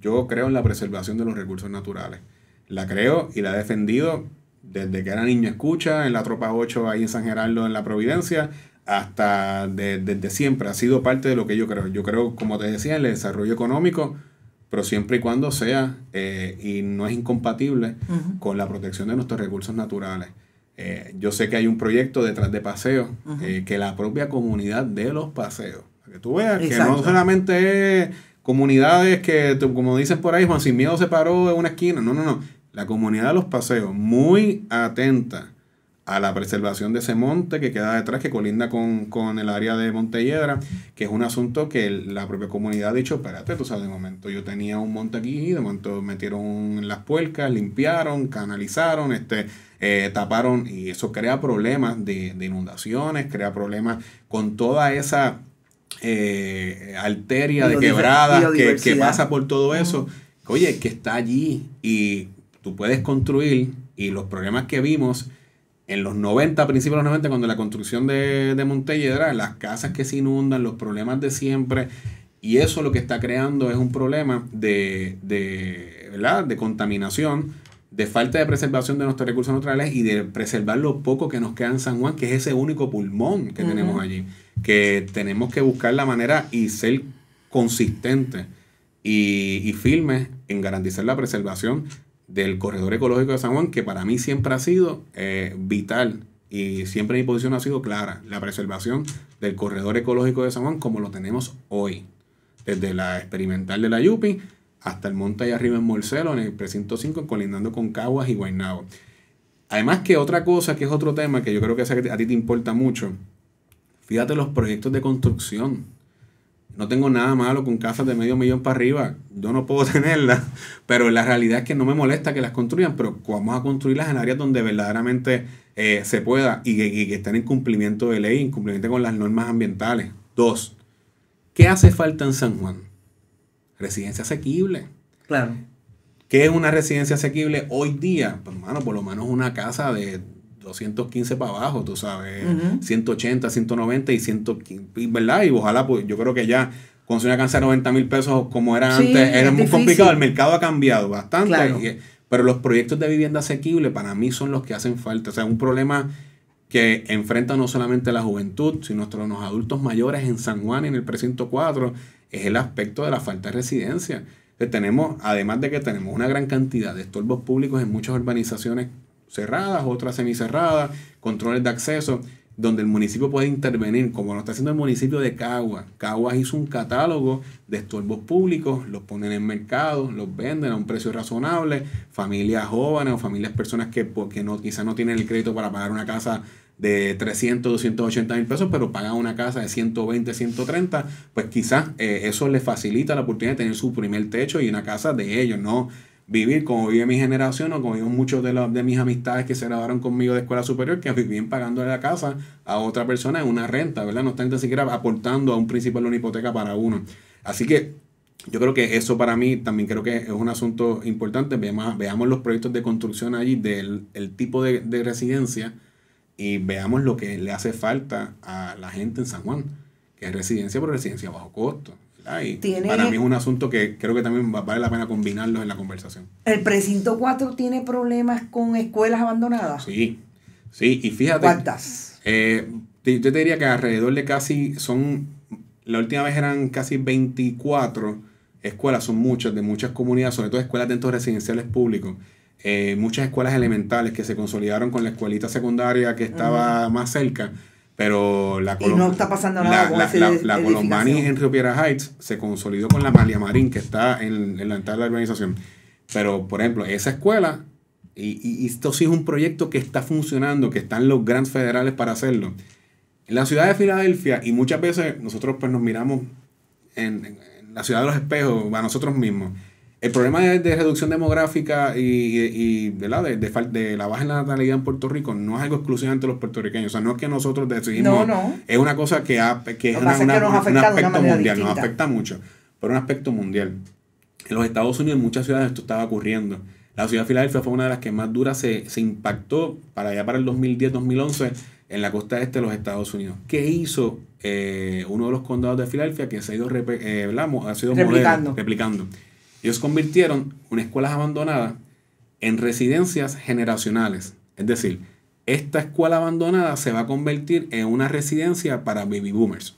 Yo creo en la preservación de los recursos naturales. La creo y la he defendido desde que era niño escucha, en la Tropa 8 ahí en San Gerardo, en la Providencia, hasta desde siempre ha sido parte de lo que yo creo. Yo creo, como te decía, el desarrollo económico, pero siempre y cuando sea eh, y no es incompatible con la protección de nuestros recursos naturales. Eh, yo sé que hay un proyecto detrás de Paseo, eh, que la propia comunidad de los paseos, que tú veas que no solamente es comunidades que, como dicen por ahí, Juan Sin Miedo se paró en una esquina, no, no, no, la comunidad de los paseos, muy atenta a la preservación de ese monte que queda detrás, que colinda con, el área de Montelledra, que es un asunto que la propia comunidad ha dicho, espérate, tú sabes, de momento yo tenía un monte aquí, de momento metieron las puercas, limpiaron, canalizaron, este, eh, taparon, y eso crea problemas de, inundaciones, crea problemas con toda esa eh, arteria de quebradas que, que, pasa por todo eso. Oye, que está allí y tú puedes construir y los problemas que vimos en los 90, principios de los 90, cuando la construcción de, de Montelledra, las casas que se inundan, los problemas de siempre, y eso lo que está creando es un problema de, de, de contaminación, de falta de preservación de nuestros recursos naturales y de preservar lo poco que nos queda en San Juan, que es ese único pulmón que tenemos allí, que tenemos que buscar la manera y ser consistentes y, y firmes en garantizar la preservación del corredor ecológico de San Juan, que para mí siempre ha sido eh, vital y siempre mi posición ha sido clara, la preservación del corredor ecológico de San Juan como lo tenemos hoy, desde la experimental de la Yupi hasta el monte allá arriba en Morcelo, en el precinto 5, colindando con Caguas y Guaynabo. Además que otra cosa, que es otro tema que yo creo que a ti te importa mucho, fíjate los proyectos de construcción no tengo nada malo con casas de medio millón para arriba. Yo no puedo tenerlas, pero la realidad es que no me molesta que las construyan, pero vamos a construirlas en áreas donde verdaderamente eh, se pueda y que, y que estén en cumplimiento de ley, en cumplimiento con las normas ambientales. Dos, ¿qué hace falta en San Juan? Residencia asequible. Claro. ¿Qué es una residencia asequible hoy día? Pues, hermano, por lo menos una casa de 215 para abajo, tú sabes, 180, 190 y 115 ¿verdad? Y ojalá, pues yo creo que ya con una canción de 90 mil pesos como era antes era muy complicado, el mercado ha cambiado bastante, pero los proyectos de vivienda asequible para mí son los que hacen falta, o sea, un problema que enfrenta no solamente la juventud, sino los adultos mayores en San Juan y en el precinto 4, es el aspecto de la falta de residencia. tenemos, además de que tenemos una gran cantidad de estorbos públicos en muchas urbanizaciones cerradas, otras semicerradas, controles de acceso, donde el municipio puede intervenir, como lo está haciendo el municipio de Cagua. Caguas hizo un catálogo de estorbos públicos, los ponen en mercado, los venden a un precio razonable, familias jóvenes o familias personas que porque pues, no, quizás no tienen el crédito para pagar una casa de 300, 280 mil pesos, pero pagan una casa de 120, 130, pues quizás eh, eso les facilita la oportunidad de tener su primer techo y una casa de ellos, no vivir como vive mi generación o como viven muchos de, los, de mis amistades que se graduaron conmigo de escuela superior, que vivían pagando la casa a otra persona en una renta, ¿verdad? No están ni siquiera aportando a un principal una hipoteca para uno. Así que yo creo que eso para mí también creo que es un asunto importante. Veamos, veamos los proyectos de construcción allí del tipo de, residencia y veamos lo que le hace falta a la gente en San Juan, que es residencia por residencia bajo costo para mí es un asunto que creo que también vale la pena combinarlos en la conversación. ¿El precinto 4 tiene problemas con escuelas abandonadas? Sí, sí, y fíjate. ¿Cuántas? Eh, yo te diría que alrededor de casi son, la última vez eran casi 24 escuelas, son muchas, de muchas comunidades, sobre todo escuelas dentro de residenciales públicos. Eh, muchas escuelas elementales que se consolidaron con la escuelita secundaria que estaba más cerca pero la no está pasando nada Colombani en Río Piedra Heights se consolidó con la Malia Marín, que está en, la entrada de la organización. Pero, por ejemplo, esa escuela, y, y, esto sí es un proyecto que está funcionando, que están los grandes federales para hacerlo. En la ciudad de Filadelfia, y muchas veces nosotros pues nos miramos en la ciudad de los espejos, a nosotros mismos el problema de, de reducción demográfica y, y, De, de, la baja en la natalidad en Puerto Rico no es algo exclusivamente de los puertorriqueños. O sea, no es que nosotros decidimos. No, no. Es una cosa que, ha, que es un aspecto mundial. Nos afecta mucho, pero un aspecto mundial. En los Estados Unidos, en muchas ciudades, esto estaba ocurriendo. La ciudad de Filadelfia fue una de las que más dura se, impactó para allá para el 2010-2011 en la costa este de los Estados Unidos. ¿Qué hizo eh, uno de los condados de Filadelfia que se ha ido eh, ha sido replicando. replicando? Ellos convirtieron unas escuelas abandonadas en residencias generacionales. Es decir, esta escuela abandonada se va a convertir en una residencia para baby boomers.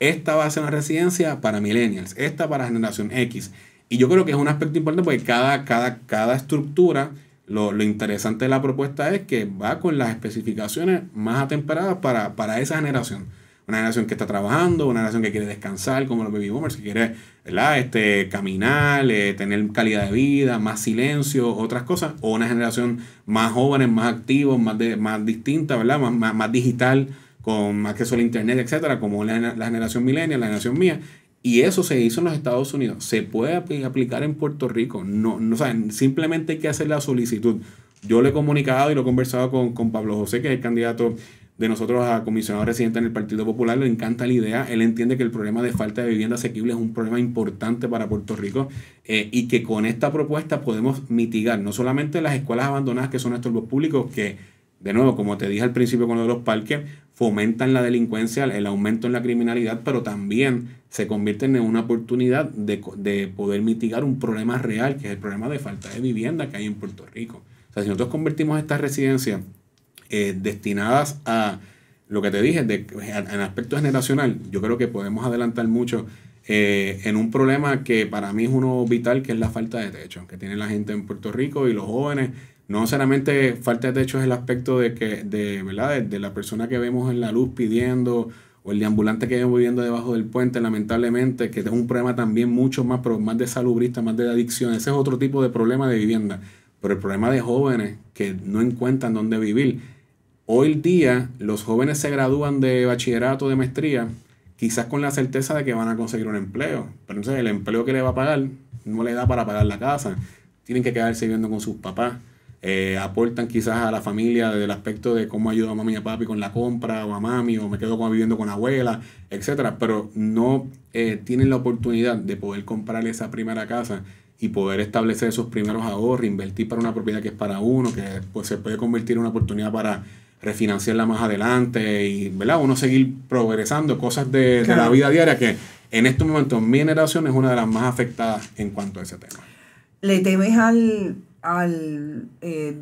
Esta va a ser una residencia para millennials, esta para generación X. Y yo creo que es un aspecto importante porque cada, cada, cada estructura, lo, interesante de la propuesta es que va con las especificaciones más atemperadas para, para esa generación una generación que está trabajando, una generación que quiere descansar, como los baby boomers, que quiere ¿verdad? Este, caminar, eh, tener calidad de vida, más silencio, otras cosas, o una generación más jóvenes, más activos, más, de, más distinta, ¿verdad? Más, digital, con más que solo internet, etcétera, como la, generación millennial, la generación mía. Y eso se hizo en los Estados Unidos. Se puede aplicar en Puerto Rico. No, no simplemente hay que hacer la solicitud. Yo lo he comunicado y lo he conversado con, con Pablo José, que es el candidato de nosotros a comisionado residente en el Partido Popular, le encanta la idea, él entiende que el problema de falta de vivienda asequible es un problema importante para Puerto Rico eh, y que con esta propuesta podemos mitigar no solamente las escuelas abandonadas que son estos públicos, que de nuevo, como te dije al principio con lo de los parques, fomentan la delincuencia, el aumento en la criminalidad, pero también se convierten en una oportunidad de, poder mitigar un problema real, que es el problema de falta de vivienda que hay en Puerto Rico. O sea, si nosotros convertimos esta residencia eh, destinadas a lo que te dije, en aspecto generacional, yo creo que podemos adelantar mucho eh, en un problema que para mí es uno vital, que es la falta de techo, que tiene la gente en Puerto Rico y los jóvenes. No solamente falta de techo es el aspecto de que, ¿verdad? De, la persona que vemos en la luz pidiendo o el deambulante que vemos viviendo debajo del puente, lamentablemente, que es un problema también mucho más, más de salubrista, más de adicción. Ese es otro tipo de problema de vivienda. Pero el problema de jóvenes que no encuentran dónde vivir Hoy día los jóvenes se gradúan de bachillerato, de maestría, quizás con la certeza de que van a conseguir un empleo, pero entonces el empleo que le va a pagar no le da para pagar la casa, tienen que quedarse viviendo con sus papás. Eh, aportan quizás a la familia desde el aspecto de cómo ayuda a mami y a papi con la compra o a mami o me quedo viviendo con abuela, etcétera, pero no eh, tienen la oportunidad de poder comprar esa primera casa y poder establecer esos primeros ahorros, invertir para una propiedad que es para uno, que se puede convertir en una oportunidad para refinanciarla más adelante y, ¿verdad? Uno seguir progresando, cosas de, la vida diaria que en estos momentos mi generación es una de las más afectadas en cuanto a ese tema. Le temes al, al eh,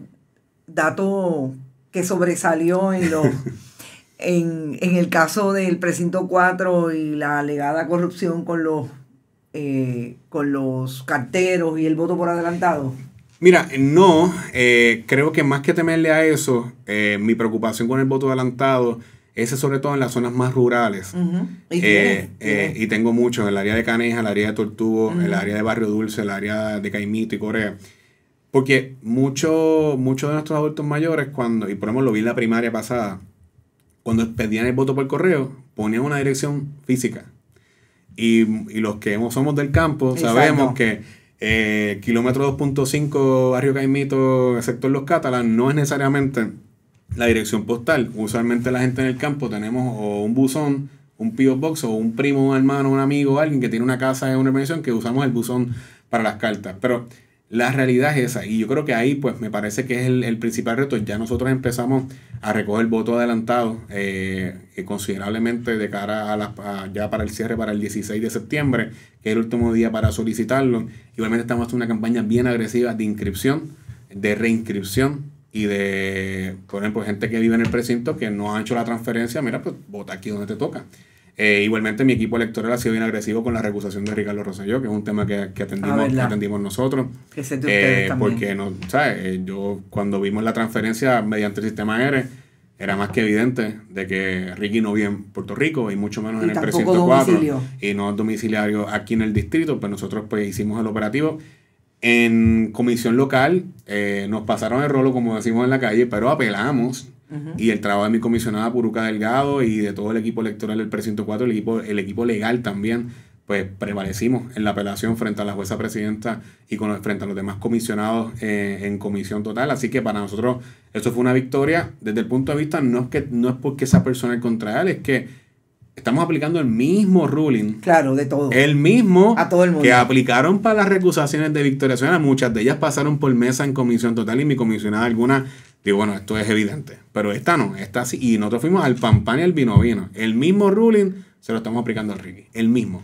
dato que sobresalió en los... en, el caso del precinto 4 y la alegada corrupción con los eh, con los carteros y el voto por adelantado? Mira, no, eh, creo que más que temerle a eso, eh, mi preocupación con el voto adelantado, es sobre todo en las zonas más rurales. Eh, ¿Y, tengo muchos, en el área de Caneja, el área de Tortugo, en el área de Barrio Dulce, el área de Caimito y Corea. Porque muchos mucho de nuestros adultos mayores, cuando, y por ejemplo lo vi en la primaria pasada, cuando pedían el voto por correo, ponían una dirección física. Y, los que somos del campo sabemos que eh, kilómetro 2.5, barrio Caimito, sector Los Catalan, no es necesariamente la dirección postal. Usualmente la gente en el campo tenemos o un buzón, un P.O. Box o un primo, un hermano, un amigo, alguien que tiene una casa en una organización que usamos el buzón para las cartas. Pero la realidad es esa. Y yo creo que ahí, pues, me parece que es el, principal reto. Ya nosotros empezamos a recoger voto adelantado eh, eh, considerablemente de cara a, las ya para el cierre, para el 16 de septiembre, que es el último día para solicitarlo. Igualmente estamos haciendo una campaña bien agresiva de inscripción, de reinscripción y de, por ejemplo, gente que vive en el precinto que no ha hecho la transferencia, mira, pues vota aquí donde te toca. Eh, igualmente, mi equipo electoral ha sido bien agresivo con la recusación de Ricardo Roselló, que es un tema que, que atendimos, ah, atendimos nosotros. Eh, porque no, ¿sabes? Eh, yo cuando vimos la transferencia mediante el sistema R, era más que evidente de que Ricky no vive en Puerto Rico y mucho menos en el 304 y no es domiciliario aquí en el distrito, pues nosotros pues hicimos el operativo. En comisión local nos pasaron el rolo, como decimos en la calle, pero apelamos y el trabajo de mi comisionada Puruca Delgado y de todo el equipo electoral del Precinto 4, el equipo, el equipo legal también, pues prevalecimos en la apelación frente a la jueza presidenta y con, frente a los demás comisionados eh, en comisión total. Así que para nosotros eso fue una victoria. Desde el punto de vista, no es, que, no es porque esa persona es contra él, es que estamos aplicando el mismo ruling. Claro, de todo. El mismo a todo el mundo. que aplicaron para las recusaciones de Victoria Ciudadana. Muchas de ellas pasaron por mesa en comisión total y mi comisionada alguna Digo, bueno, esto es evidente. Pero esta no, esta sí. Y nosotros fuimos al pan pan y al vino vino. El mismo ruling se lo estamos aplicando al Ricky. El mismo.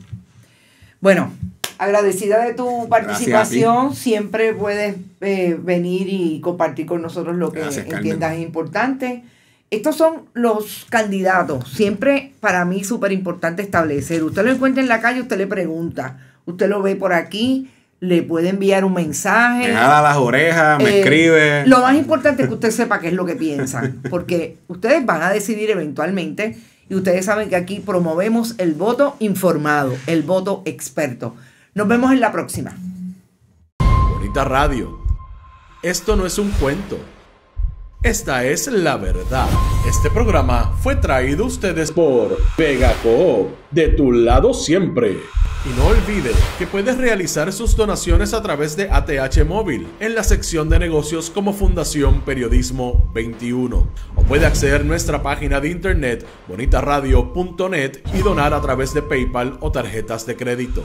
Bueno, agradecida de tu participación. Siempre puedes eh, venir y compartir con nosotros lo que entiendas es importante. Estos son los candidatos. Siempre para mí súper importante establecer. Usted lo encuentra en la calle, usted le pregunta. Usted lo ve por aquí le puede enviar un mensaje. Me las orejas, me eh, escribe. Lo más importante es que usted sepa qué es lo que piensan, porque ustedes van a decidir eventualmente y ustedes saben que aquí promovemos el voto informado, el voto experto. Nos vemos en la próxima. Bonita radio. Esto no es un cuento. Esta es la verdad. Este programa fue traído a ustedes por Pegacoop. de tu lado siempre. Y no olvides que puedes realizar sus donaciones a través de ATH Móvil en la sección de negocios como Fundación Periodismo 21. O puede acceder a nuestra página de internet bonitaradio.net y donar a través de PayPal o tarjetas de crédito.